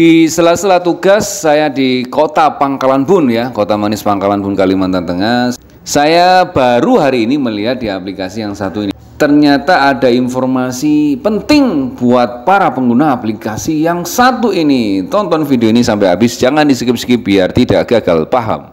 Di sela-sela tugas saya di kota Pangkalan Bun ya, kota manis Pangkalan Bun Kalimantan Tengah. Saya baru hari ini melihat di aplikasi yang satu ini. Ternyata ada informasi penting buat para pengguna aplikasi yang satu ini. Tonton video ini sampai habis, jangan di skip-skip biar tidak gagal paham.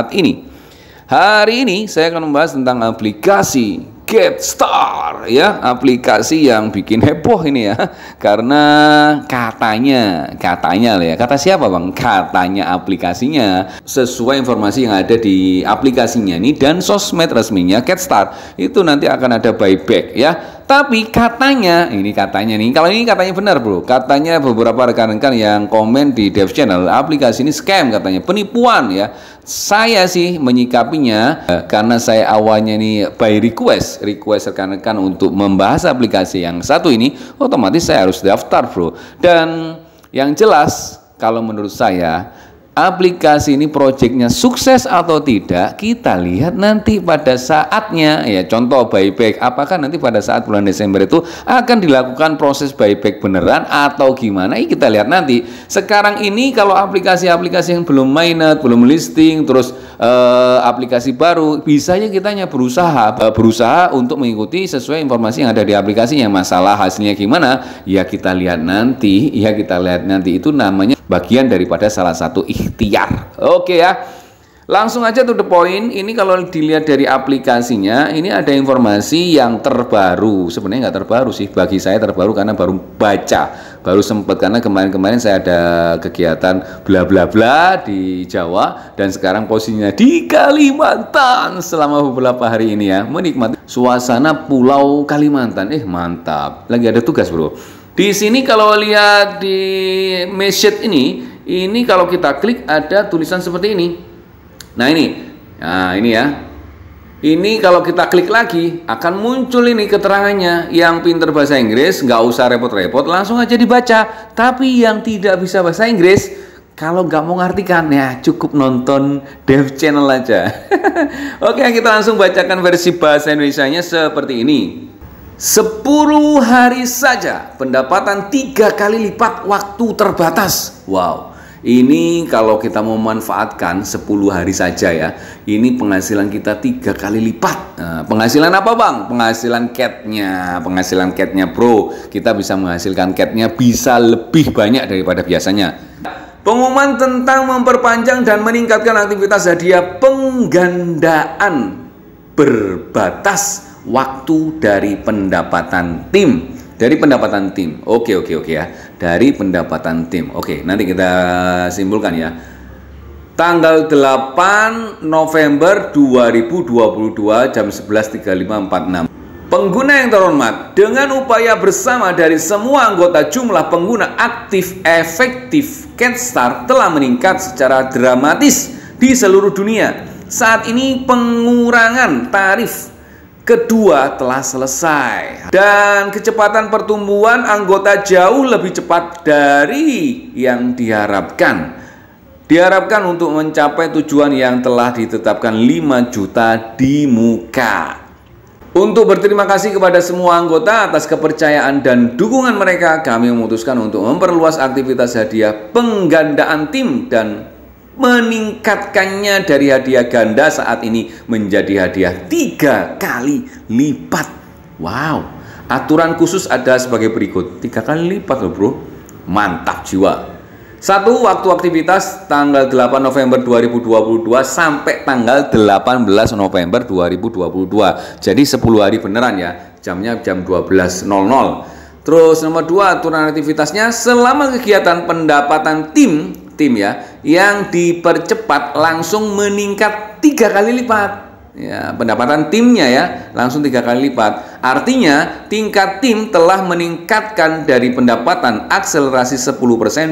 saat ini. Hari ini saya akan membahas tentang aplikasi Getstar ya, aplikasi yang bikin heboh ini ya. Karena katanya, katanya lah ya. Kata siapa, Bang? Katanya aplikasinya sesuai informasi yang ada di aplikasinya ini dan sosmed resminya Getstar itu nanti akan ada buyback ya tapi katanya, ini katanya nih, kalau ini katanya benar bro, katanya beberapa rekan-rekan yang komen di Dev Channel, aplikasi ini scam katanya, penipuan ya. Saya sih menyikapinya eh, karena saya awalnya nih by request, request rekan-rekan untuk membahas aplikasi yang satu ini, otomatis saya harus daftar bro. Dan yang jelas, kalau menurut saya, aplikasi ini proyeknya sukses atau tidak kita lihat nanti pada saatnya ya contoh buyback apakah nanti pada saat bulan Desember itu akan dilakukan proses buyback beneran atau gimana ini kita lihat nanti sekarang ini kalau aplikasi-aplikasi yang belum mainnet belum listing terus eh, aplikasi baru bisanya kita hanya berusaha eh, berusaha untuk mengikuti sesuai informasi yang ada di aplikasinya masalah hasilnya gimana ya kita lihat nanti ya kita lihat nanti itu namanya bagian daripada salah satu ikhtiar. Oke ya. Langsung aja to the point, ini kalau dilihat dari aplikasinya, ini ada informasi yang terbaru. Sebenarnya nggak terbaru sih, bagi saya terbaru karena baru baca, baru sempat karena kemarin-kemarin saya ada kegiatan bla bla bla di Jawa dan sekarang posisinya di Kalimantan selama beberapa hari ini ya, menikmati suasana Pulau Kalimantan. Eh mantap, lagi ada tugas bro. Di sini kalau lihat di message ini, ini kalau kita klik ada tulisan seperti ini. Nah ini, nah ini ya. Ini kalau kita klik lagi akan muncul ini keterangannya. Yang pinter bahasa Inggris nggak usah repot-repot langsung aja dibaca. Tapi yang tidak bisa bahasa Inggris kalau nggak mau ngartikan ya cukup nonton dev channel aja. Oke kita langsung bacakan versi bahasa Indonesia-nya seperti ini. 10 hari saja pendapatan tiga kali lipat waktu terbatas. Wow, ini kalau kita mau manfaatkan 10 hari saja ya, ini penghasilan kita tiga kali lipat. Nah, penghasilan apa bang? Penghasilan catnya, penghasilan catnya bro. Kita bisa menghasilkan catnya bisa lebih banyak daripada biasanya. Pengumuman tentang memperpanjang dan meningkatkan aktivitas hadiah penggandaan berbatas waktu dari pendapatan tim dari pendapatan tim oke oke oke ya dari pendapatan tim oke nanti kita simpulkan ya tanggal 8 November 2022 jam 11.3546 Pengguna yang terhormat, dengan upaya bersama dari semua anggota jumlah pengguna aktif efektif CatStar telah meningkat secara dramatis di seluruh dunia. Saat ini pengurangan tarif kedua telah selesai. Dan kecepatan pertumbuhan anggota jauh lebih cepat dari yang diharapkan. Diharapkan untuk mencapai tujuan yang telah ditetapkan 5 juta di muka. Untuk berterima kasih kepada semua anggota atas kepercayaan dan dukungan mereka, kami memutuskan untuk memperluas aktivitas hadiah penggandaan tim dan meningkatkannya dari hadiah ganda saat ini menjadi hadiah tiga kali lipat. Wow, aturan khusus ada sebagai berikut. Tiga kali lipat loh bro, mantap jiwa. Satu, waktu aktivitas tanggal 8 November 2022 sampai tanggal 18 November 2022. Jadi 10 hari beneran ya, jamnya jam 12.00. Terus nomor dua aturan aktivitasnya selama kegiatan pendapatan tim tim ya yang dipercepat langsung meningkat tiga kali lipat. Ya, pendapatan timnya ya langsung tiga kali lipat. Artinya tingkat tim telah meningkatkan dari pendapatan akselerasi 10%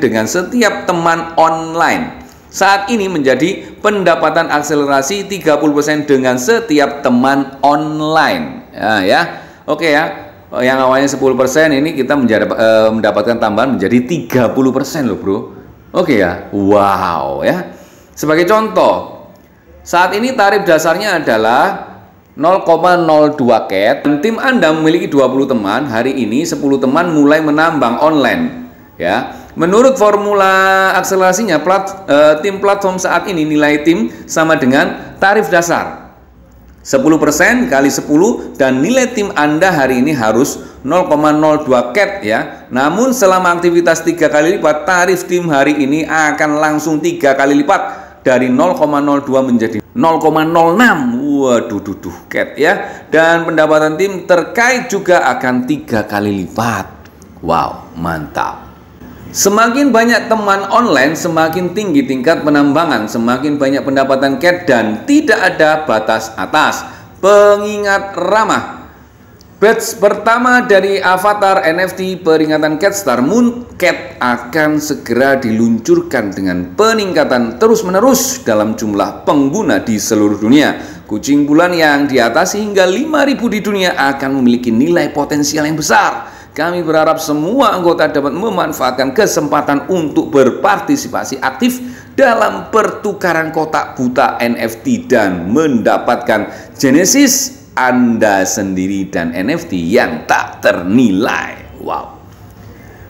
dengan setiap teman online. Saat ini menjadi pendapatan akselerasi 30% dengan setiap teman online. Ya, ya. Oke ya yang awalnya 10% ini kita menjadi, eh, mendapatkan tambahan menjadi 30% loh bro Oke ya, wow ya. Sebagai contoh, saat ini tarif dasarnya adalah 0,02 ket dan tim Anda memiliki 20 teman hari ini 10 teman mulai menambang online ya menurut formula akselerasinya plat, e, tim platform saat ini nilai tim sama dengan tarif dasar 10% kali 10 dan nilai tim Anda hari ini harus 0,02 ket ya. Namun selama aktivitas tiga kali lipat, tarif tim hari ini akan langsung tiga kali lipat dari 0,02 menjadi 0,06 waduh duh, duh ket ya dan pendapatan tim terkait juga akan tiga kali lipat wow mantap Semakin banyak teman online, semakin tinggi tingkat penambangan, semakin banyak pendapatan cat dan tidak ada batas atas. Pengingat ramah, Batch pertama dari Avatar NFT peringatan Catstar Mooncat akan segera diluncurkan dengan peningkatan terus-menerus dalam jumlah pengguna di seluruh dunia. Kucing bulan yang di atas hingga 5000 di dunia akan memiliki nilai potensial yang besar. Kami berharap semua anggota dapat memanfaatkan kesempatan untuk berpartisipasi aktif dalam pertukaran kotak buta NFT dan mendapatkan Genesis anda sendiri dan NFT yang tak ternilai. Wow.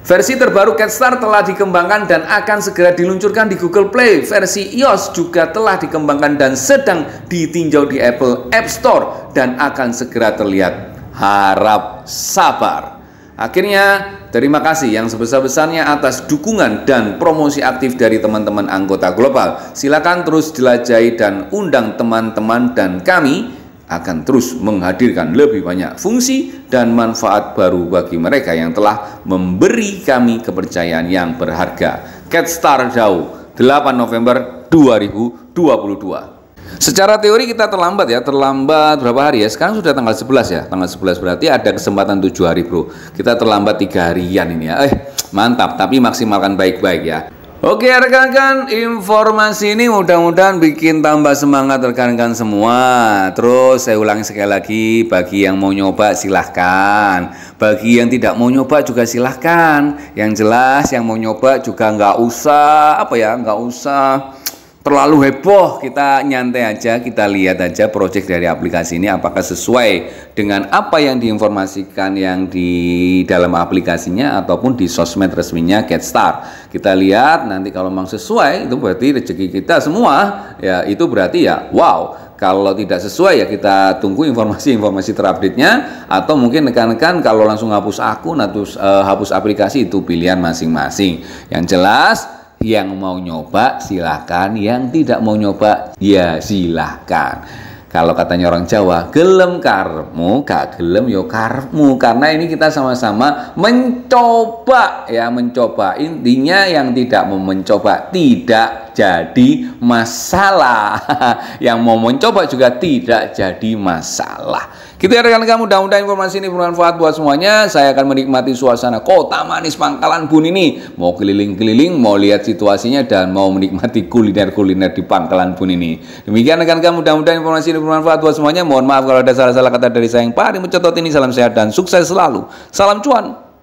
Versi terbaru Catstar telah dikembangkan dan akan segera diluncurkan di Google Play. Versi iOS juga telah dikembangkan dan sedang ditinjau di Apple App Store dan akan segera terlihat. Harap sabar. Akhirnya, terima kasih yang sebesar-besarnya atas dukungan dan promosi aktif dari teman-teman anggota global. Silakan terus jelajahi dan undang teman-teman dan kami akan terus menghadirkan lebih banyak fungsi dan manfaat baru bagi mereka yang telah memberi kami kepercayaan yang berharga. Ketstar Dao, 8 November 2022. Secara teori kita terlambat ya, terlambat berapa hari ya? Sekarang sudah tanggal 11 ya. Tanggal 11 berarti ada kesempatan 7 hari, Bro. Kita terlambat 3 harian ini ya. Eh, mantap, tapi maksimalkan baik-baik ya. Oke rekan-rekan, informasi ini mudah-mudahan bikin tambah semangat rekan-rekan semua. Terus saya ulangi sekali lagi, bagi yang mau nyoba silahkan. Bagi yang tidak mau nyoba juga silahkan. Yang jelas yang mau nyoba juga nggak usah, apa ya, nggak usah terlalu heboh kita nyantai aja kita lihat aja project dari aplikasi ini apakah sesuai dengan apa yang diinformasikan yang di dalam aplikasinya ataupun di sosmed resminya Getstar kita lihat nanti kalau memang sesuai itu berarti rezeki kita semua ya itu berarti ya wow kalau tidak sesuai ya kita tunggu informasi-informasi terupdate-nya atau mungkin rekan-rekan kalau langsung hapus akun atau uh, hapus aplikasi itu pilihan masing-masing yang jelas yang mau nyoba silahkan, yang tidak mau nyoba ya silahkan. Kalau katanya orang Jawa, gelem karmu, gak gelem yo ya karmu. Karena ini kita sama-sama mencoba ya, mencoba. Intinya yang tidak mau mencoba tidak jadi masalah. yang mau mencoba juga tidak jadi masalah. Gitu ya rekan kamu, mudah-mudahan informasi ini bermanfaat buat semuanya. Saya akan menikmati suasana kota manis Pangkalan Bun ini. Mau keliling-keliling, mau lihat situasinya dan mau menikmati kuliner-kuliner di Pangkalan Bun ini. Demikian rekan-rekan mudah-mudahan informasi ini bermanfaat buat semuanya. Mohon maaf kalau ada salah-salah kata dari saya yang paling mencetot ini. Salam sehat dan sukses selalu. Salam cuan.